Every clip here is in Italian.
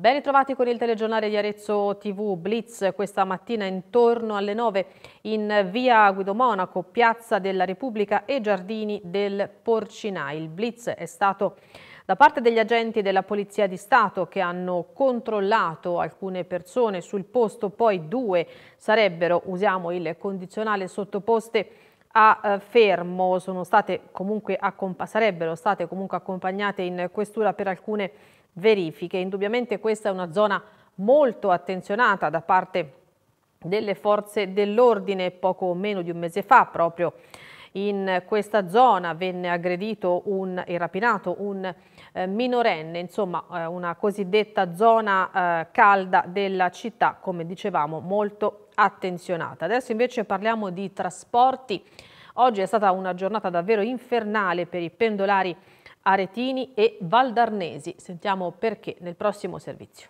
Ben ritrovati con il telegiornale di Arezzo TV Blitz questa mattina intorno alle 9 in via Guido Monaco, Piazza della Repubblica e Giardini del Porcinai. Il Blitz è stato da parte degli agenti della Polizia di Stato che hanno controllato alcune persone sul posto, poi due sarebbero, usiamo il condizionale, sottoposte a eh, fermo. State comunque sarebbero state comunque accompagnate in questura per alcune persone verifiche. Indubbiamente questa è una zona molto attenzionata da parte delle forze dell'ordine poco meno di un mese fa proprio in questa zona venne aggredito un, e rapinato un eh, minorenne, insomma eh, una cosiddetta zona eh, calda della città, come dicevamo, molto attenzionata. Adesso invece parliamo di trasporti. Oggi è stata una giornata davvero infernale per i pendolari aretini e valdarnesi. Sentiamo perché nel prossimo servizio.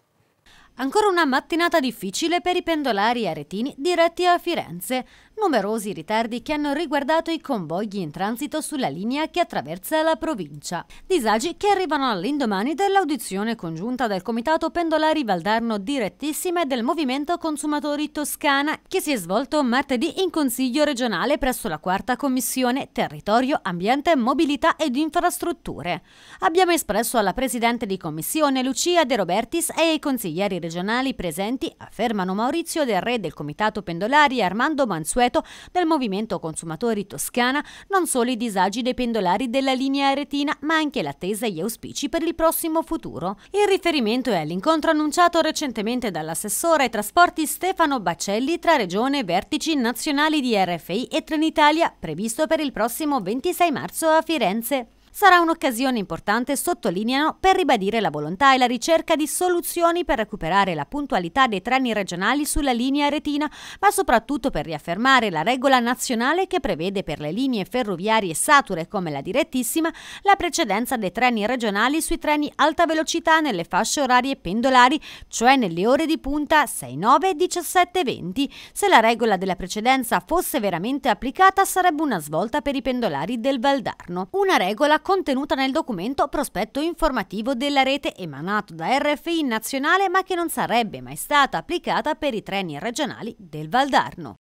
Ancora una mattinata difficile per i pendolari aretini diretti a Firenze. Numerosi ritardi che hanno riguardato i convogli in transito sulla linea che attraversa la provincia. Disagi che arrivano all'indomani dell'audizione congiunta del Comitato Pendolari Valdarno Direttissima e del Movimento Consumatori Toscana che si è svolto martedì in Consiglio regionale presso la quarta commissione Territorio, Ambiente, Mobilità ed Infrastrutture. Abbiamo espresso alla Presidente di Commissione Lucia De Robertis e ai consiglieri regionali regionali presenti affermano Maurizio Del Re del Comitato Pendolari e Armando Mansueto del Movimento Consumatori Toscana non solo i disagi dei pendolari della linea aretina ma anche l'attesa e gli auspici per il prossimo futuro. Il riferimento è all'incontro annunciato recentemente dall'assessore ai trasporti Stefano Baccelli tra Regione vertici nazionali di RFI e Trenitalia previsto per il prossimo 26 marzo a Firenze. Sarà un'occasione importante, sottolineano, per ribadire la volontà e la ricerca di soluzioni per recuperare la puntualità dei treni regionali sulla linea retina, ma soprattutto per riaffermare la regola nazionale che prevede per le linee ferroviarie sature come la direttissima la precedenza dei treni regionali sui treni alta velocità nelle fasce orarie pendolari, cioè nelle ore di punta 6, 9, 17, 20. Se la regola della precedenza fosse veramente applicata sarebbe una svolta per i pendolari del Valdarno. Una regola contenuta nel documento prospetto informativo della rete emanato da RFI nazionale ma che non sarebbe mai stata applicata per i treni regionali del Valdarno.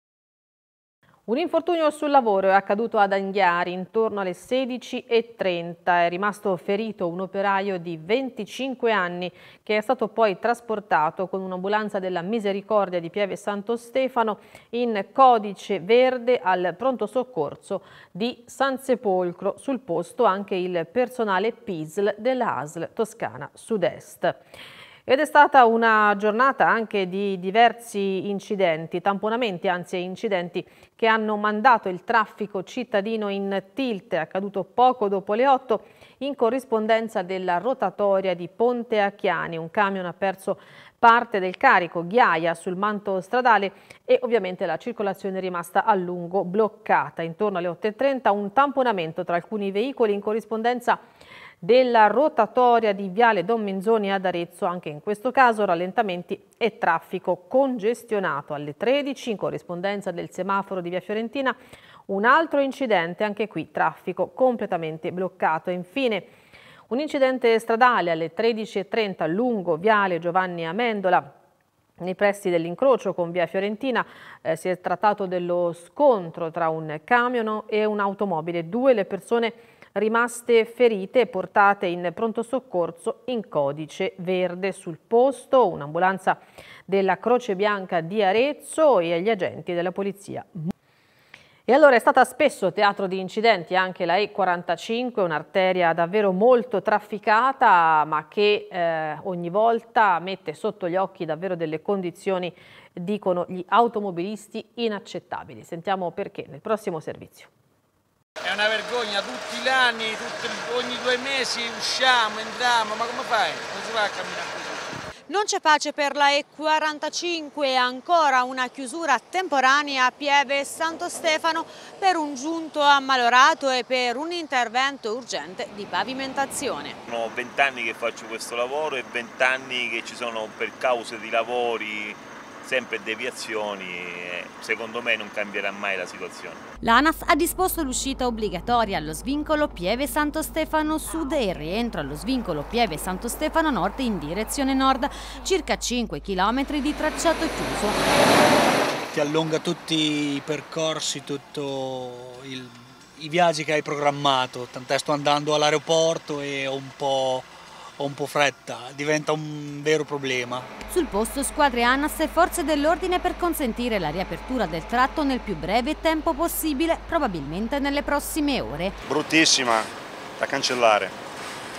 Un infortunio sul lavoro è accaduto ad Anghiari intorno alle 16.30. È rimasto ferito un operaio di 25 anni che è stato poi trasportato con un'ambulanza della Misericordia di Pieve Santo Stefano in codice verde al pronto soccorso di San Sepolcro. Sul posto anche il personale PISL della ASL Toscana Sud-Est. Ed è stata una giornata anche di diversi incidenti, tamponamenti anzi incidenti che hanno mandato il traffico cittadino in tilt, accaduto poco dopo le 8 in corrispondenza della rotatoria di Ponte Acchiani. Un camion ha perso parte del carico, ghiaia sul manto stradale e ovviamente la circolazione è rimasta a lungo bloccata. Intorno alle 8.30 un tamponamento tra alcuni veicoli in corrispondenza della rotatoria di Viale Don Menzoni ad Arezzo, anche in questo caso rallentamenti e traffico congestionato alle 13 in corrispondenza del semaforo di Via Fiorentina, un altro incidente, anche qui traffico completamente bloccato. Infine un incidente stradale alle 13.30 lungo Viale Giovanni Amendola, nei pressi dell'incrocio con via Fiorentina eh, si è trattato dello scontro tra un camion e un'automobile. Due le persone rimaste ferite e portate in pronto soccorso in codice verde. Sul posto un'ambulanza della Croce Bianca di Arezzo e gli agenti della polizia. E allora è stata spesso teatro di incidenti anche la E45, un'arteria davvero molto trafficata ma che eh, ogni volta mette sotto gli occhi davvero delle condizioni, dicono gli automobilisti, inaccettabili. Sentiamo perché nel prossimo servizio una vergogna, tutti gli anni, tutti, ogni due mesi usciamo, entriamo, ma come fai? Non si va a camminare così. Non c'è pace per la E45, ancora una chiusura temporanea a Pieve Santo Stefano per un giunto ammalorato e per un intervento urgente di pavimentazione. Sono vent'anni che faccio questo lavoro e vent'anni che ci sono per cause di lavori sempre deviazioni secondo me non cambierà mai la situazione. L'ANAS ha disposto l'uscita obbligatoria allo svincolo Pieve Santo Stefano Sud e il rientro allo svincolo Pieve Santo Stefano Nord in direzione nord, circa 5 km di tracciato chiuso. Ti allunga tutti i percorsi, tutti i viaggi che hai programmato, tant'è sto andando all'aeroporto e ho un po' ho un po' fretta, diventa un vero problema. Sul posto squadre ANAS e forze dell'ordine per consentire la riapertura del tratto nel più breve tempo possibile, probabilmente nelle prossime ore. Bruttissima, da cancellare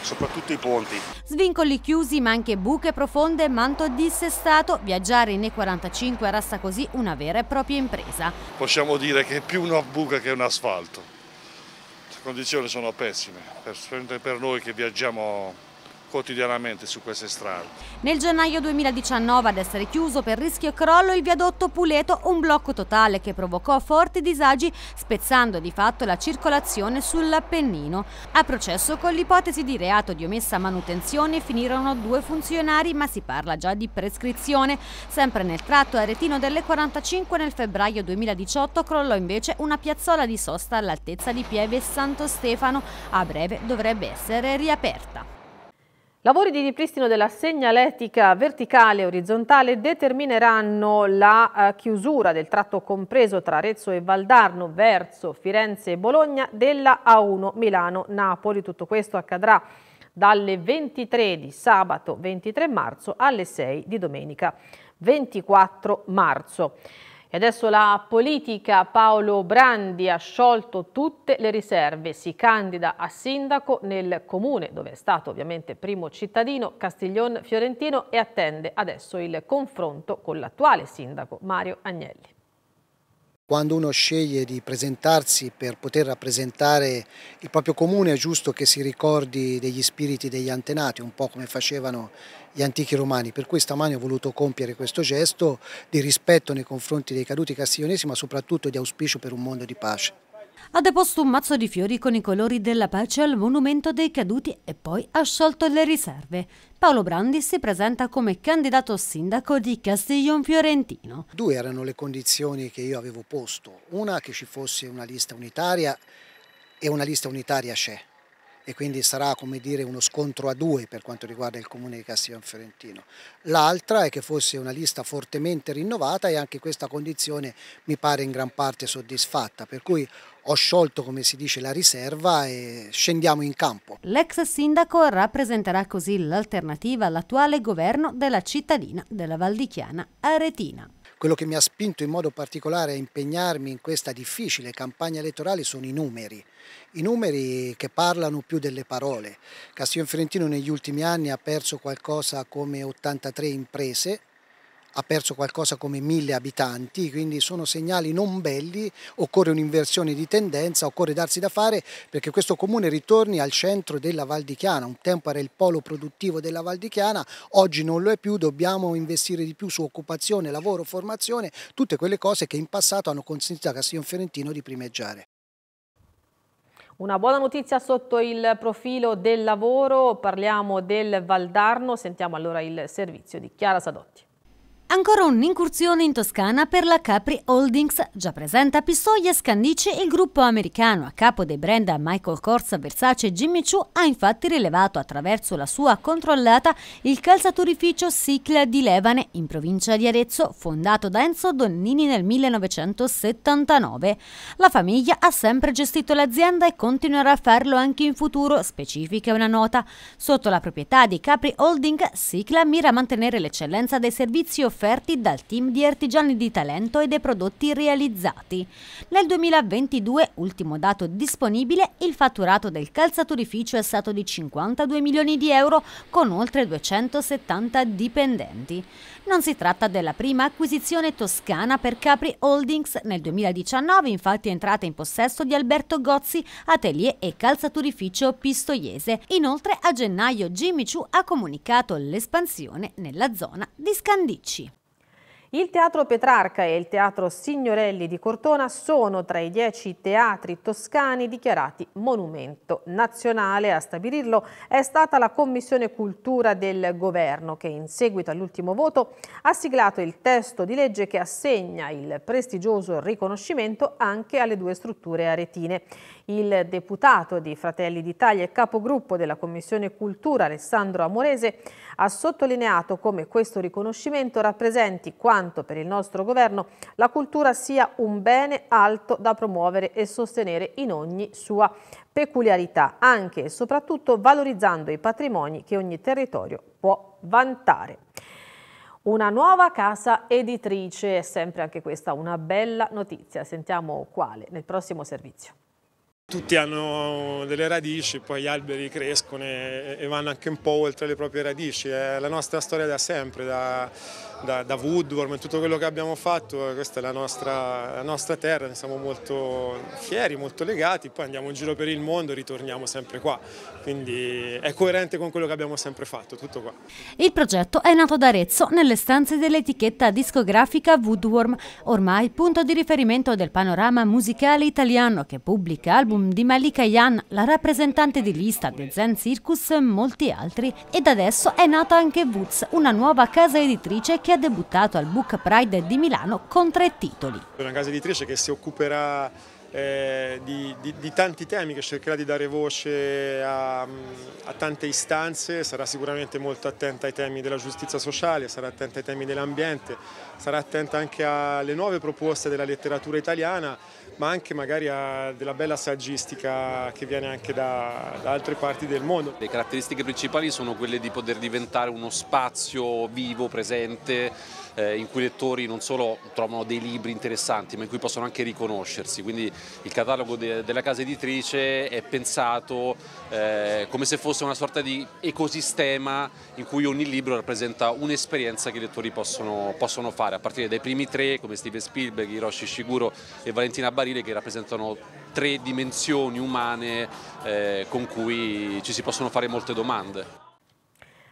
soprattutto i ponti. Svincoli chiusi ma anche buche profonde, manto dissestato, viaggiare in E45 resta così una vera e propria impresa. Possiamo dire che è più una buca che un asfalto. Le condizioni sono pessime, per noi che viaggiamo quotidianamente su queste strade. Nel gennaio 2019 ad essere chiuso per rischio crollo il viadotto Puleto, un blocco totale che provocò forti disagi spezzando di fatto la circolazione sull'Appennino. A processo con l'ipotesi di reato di omessa manutenzione finirono due funzionari ma si parla già di prescrizione. Sempre nel tratto aretino delle 45 nel febbraio 2018 crollò invece una piazzola di sosta all'altezza di Pieve Santo Stefano. A breve dovrebbe essere riaperta. Lavori di ripristino della segnaletica verticale e orizzontale determineranno la eh, chiusura del tratto compreso tra Arezzo e Valdarno verso Firenze e Bologna della A1 Milano-Napoli. Tutto questo accadrà dalle 23 di sabato 23 marzo alle 6 di domenica 24 marzo. E adesso la politica. Paolo Brandi ha sciolto tutte le riserve. Si candida a sindaco nel comune, dove è stato ovviamente primo cittadino, Castiglion Fiorentino, e attende adesso il confronto con l'attuale sindaco Mario Agnelli. Quando uno sceglie di presentarsi per poter rappresentare il proprio comune è giusto che si ricordi degli spiriti degli antenati, un po' come facevano gli antichi romani, per cui stamani ho voluto compiere questo gesto di rispetto nei confronti dei caduti castiglionesi ma soprattutto di auspicio per un mondo di pace. Ha deposto un mazzo di fiori con i colori della pace al monumento dei caduti e poi ha sciolto le riserve. Paolo Brandi si presenta come candidato sindaco di Castiglion Fiorentino. Due erano le condizioni che io avevo posto. Una che ci fosse una lista unitaria e una lista unitaria c'è e quindi sarà come dire uno scontro a due per quanto riguarda il comune di Castiglione Fiorentino. L'altra è che fosse una lista fortemente rinnovata e anche questa condizione mi pare in gran parte soddisfatta, per cui ho sciolto, come si dice, la riserva e scendiamo in campo. L'ex sindaco rappresenterà così l'alternativa all'attuale governo della cittadina della Valdichiana Aretina. Quello che mi ha spinto in modo particolare a impegnarmi in questa difficile campagna elettorale sono i numeri, i numeri che parlano più delle parole. Castiglione Fiorentino negli ultimi anni ha perso qualcosa come 83 imprese ha perso qualcosa come mille abitanti, quindi sono segnali non belli, occorre un'inversione di tendenza, occorre darsi da fare perché questo comune ritorni al centro della Val di Chiana, un tempo era il polo produttivo della Val di Chiana, oggi non lo è più, dobbiamo investire di più su occupazione, lavoro, formazione, tutte quelle cose che in passato hanno consentito a Castiglione Fiorentino di primeggiare. Una buona notizia sotto il profilo del lavoro, parliamo del Valdarno, sentiamo allora il servizio di Chiara Sadotti. Ancora un'incursione in Toscana per la Capri Holdings, già presente a Pistoia e Scandice, il gruppo americano a capo dei brand Michael Kors, Versace e Jimmy Choo ha infatti rilevato attraverso la sua controllata il calzaturificio Sicla di Levane in provincia di Arezzo, fondato da Enzo Donnini nel 1979. La famiglia ha sempre gestito l'azienda e continuerà a farlo anche in futuro, specifica una nota. Sotto la proprietà di Capri Holdings, Sicla mira a mantenere l'eccellenza dei servizi offerti offerti dal team di artigiani di talento e dei prodotti realizzati. Nel 2022, ultimo dato disponibile, il fatturato del calzaturificio è stato di 52 milioni di euro con oltre 270 dipendenti. Non si tratta della prima acquisizione toscana per Capri Holdings. Nel 2019 infatti è entrata in possesso di Alberto Gozzi, atelier e calzaturificio pistoiese. Inoltre a gennaio Jimmy Chu ha comunicato l'espansione nella zona di Scandicci. Il Teatro Petrarca e il Teatro Signorelli di Cortona sono tra i dieci teatri toscani dichiarati monumento nazionale. A stabilirlo è stata la Commissione Cultura del Governo che in seguito all'ultimo voto ha siglato il testo di legge che assegna il prestigioso riconoscimento anche alle due strutture aretine. Il deputato di Fratelli d'Italia e capogruppo della Commissione Cultura Alessandro Amorese ha sottolineato come questo riconoscimento rappresenti quanto per il nostro governo la cultura sia un bene alto da promuovere e sostenere in ogni sua peculiarità, anche e soprattutto valorizzando i patrimoni che ogni territorio può vantare. Una nuova casa editrice, è sempre anche questa una bella notizia, sentiamo quale nel prossimo servizio. Tutti hanno delle radici, poi gli alberi crescono e, vanno anche un po' oltre le proprie radici, è la nostra storia da sempre, da da, da Woodworm e tutto quello che abbiamo fatto, questa è la nostra, la nostra, terra, ne siamo molto fieri, molto legati, poi andiamo in giro per il mondo e ritorniamo sempre qua, quindi è coerente con quello che abbiamo sempre fatto, tutto qua. Il progetto è nato ad Arezzo nelle stanze dell'etichetta discografica Woodworm, ormai punto di riferimento del panorama musicale italiano che pubblica album di Malika Yan, la rappresentante di lista del Zen Circus e molti altri, ed adesso è nata anche Woods, una nuova casa editrice che che ha debuttato al Book Pride di Milano con tre titoli. È una casa editrice che si occuperà eh, di, di, di, tanti temi che cercherà di dare voce a, a, tante istanze, sarà sicuramente molto attenta ai temi della giustizia sociale, sarà attenta ai temi dell'ambiente, sarà attenta anche alle nuove proposte della letteratura italiana, ma anche magari a della bella saggistica che viene anche da, da altre parti del mondo. Le caratteristiche principali sono quelle di poter diventare uno spazio vivo, presente, eh, in cui i lettori non solo trovano dei libri interessanti ma in cui possono anche riconoscersi, quindi il catalogo de della casa editrice è pensato eh, come se fosse una sorta di ecosistema in cui ogni libro rappresenta un'esperienza che i lettori possono, possono, fare, a partire dai primi tre come Steven Spielberg, Hiroshi Shiguro e Valentina Barile che rappresentano tre dimensioni umane eh, con cui ci si possono fare molte domande.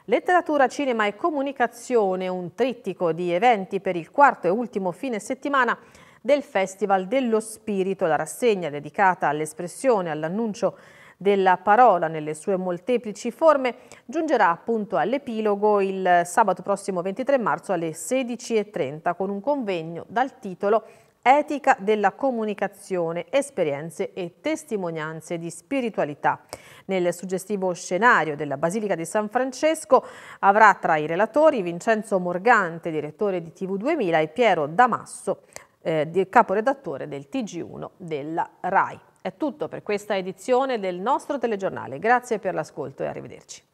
Letteratura, cinema e comunicazione, un trittico di eventi per il quarto e ultimo fine settimana del Festival dello Spirito, la rassegna dedicata all'espressione, all'annuncio della parola nelle sue molteplici forme, giungerà appunto all'epilogo il sabato prossimo 23 marzo alle 16.30 con un convegno dal titolo Etica della comunicazione, esperienze e testimonianze di spiritualità. Nel suggestivo scenario della Basilica di San Francesco avrà tra i relatori Vincenzo Morgante, direttore di TV2000, e Piero Damasso, eh, caporedattore del TG1 della RAI. È tutto per questa edizione del nostro telegiornale. Grazie per l'ascolto e arrivederci.